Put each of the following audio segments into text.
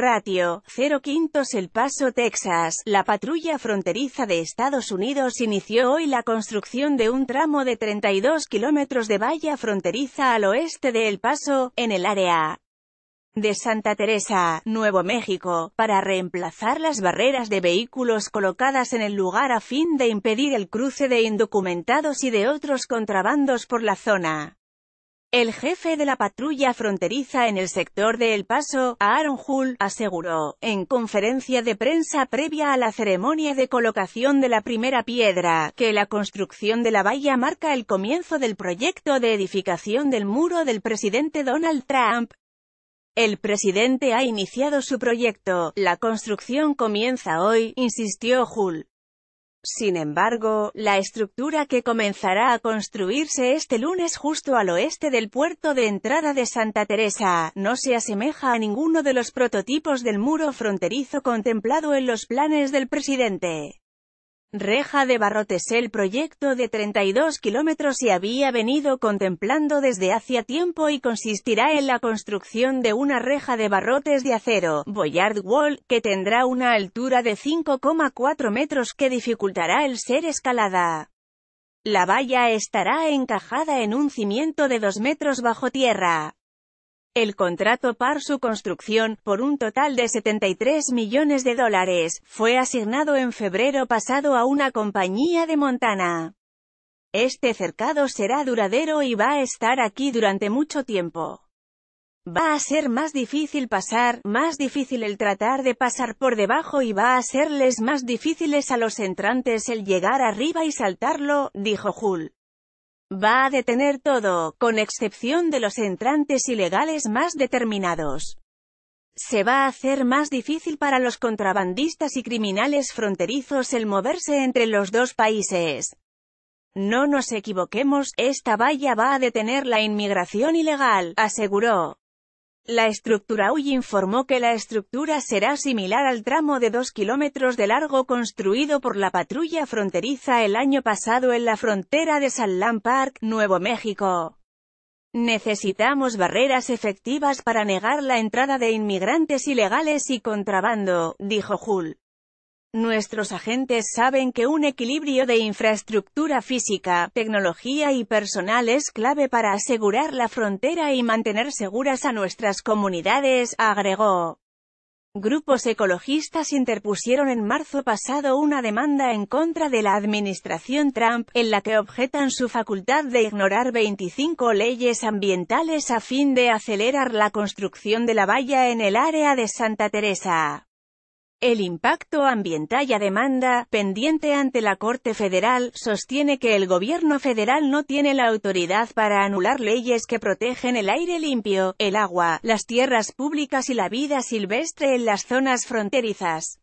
Ratio, 0 El Paso, Texas. La patrulla fronteriza de Estados Unidos inició hoy la construcción de un tramo de 32 kilómetros de valla fronteriza al oeste de El Paso, en el área de Santa Teresa, Nuevo México, para reemplazar las barreras de vehículos colocadas en el lugar a fin de impedir el cruce de indocumentados y de otros contrabandos por la zona. El jefe de la patrulla fronteriza en el sector de El Paso, Aaron Hull, aseguró, en conferencia de prensa previa a la ceremonia de colocación de la primera piedra, que la construcción de la valla marca el comienzo del proyecto de edificación del muro del presidente Donald Trump. El presidente ha iniciado su proyecto, la construcción comienza hoy, insistió Hull. Sin embargo, la estructura que comenzará a construirse este lunes justo al oeste del puerto de entrada de Santa Teresa, no se asemeja a ninguno de los prototipos del muro fronterizo contemplado en los planes del presidente. Reja de Barrotes El proyecto de 32 kilómetros se había venido contemplando desde hacía tiempo y consistirá en la construcción de una reja de barrotes de acero, Boyard Wall, que tendrá una altura de 5,4 metros que dificultará el ser escalada. La valla estará encajada en un cimiento de 2 metros bajo tierra. El contrato par su construcción, por un total de 73 millones de dólares, fue asignado en febrero pasado a una compañía de Montana. Este cercado será duradero y va a estar aquí durante mucho tiempo. Va a ser más difícil pasar, más difícil el tratar de pasar por debajo y va a serles más difíciles a los entrantes el llegar arriba y saltarlo, dijo Hull. Va a detener todo, con excepción de los entrantes ilegales más determinados. Se va a hacer más difícil para los contrabandistas y criminales fronterizos el moverse entre los dos países. No nos equivoquemos, esta valla va a detener la inmigración ilegal, aseguró. La estructura UY informó que la estructura será similar al tramo de dos kilómetros de largo construido por la patrulla fronteriza el año pasado en la frontera de San Park, Nuevo México. Necesitamos barreras efectivas para negar la entrada de inmigrantes ilegales y contrabando, dijo Hull. Nuestros agentes saben que un equilibrio de infraestructura física, tecnología y personal es clave para asegurar la frontera y mantener seguras a nuestras comunidades, agregó. Grupos ecologistas interpusieron en marzo pasado una demanda en contra de la administración Trump, en la que objetan su facultad de ignorar 25 leyes ambientales a fin de acelerar la construcción de la valla en el área de Santa Teresa. El impacto ambiental y a demanda, pendiente ante la Corte Federal, sostiene que el gobierno federal no tiene la autoridad para anular leyes que protegen el aire limpio, el agua, las tierras públicas y la vida silvestre en las zonas fronterizas.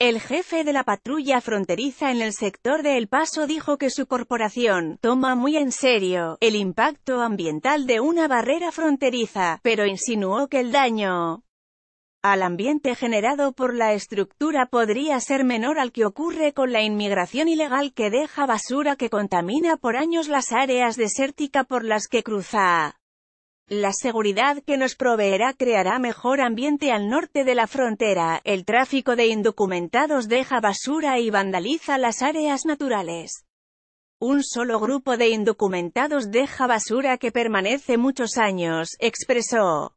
El jefe de la patrulla fronteriza en el sector de El Paso dijo que su corporación toma muy en serio el impacto ambiental de una barrera fronteriza, pero insinuó que el daño al ambiente generado por la estructura podría ser menor al que ocurre con la inmigración ilegal que deja basura que contamina por años las áreas desérticas por las que cruza. La seguridad que nos proveerá creará mejor ambiente al norte de la frontera, el tráfico de indocumentados deja basura y vandaliza las áreas naturales. Un solo grupo de indocumentados deja basura que permanece muchos años, expresó.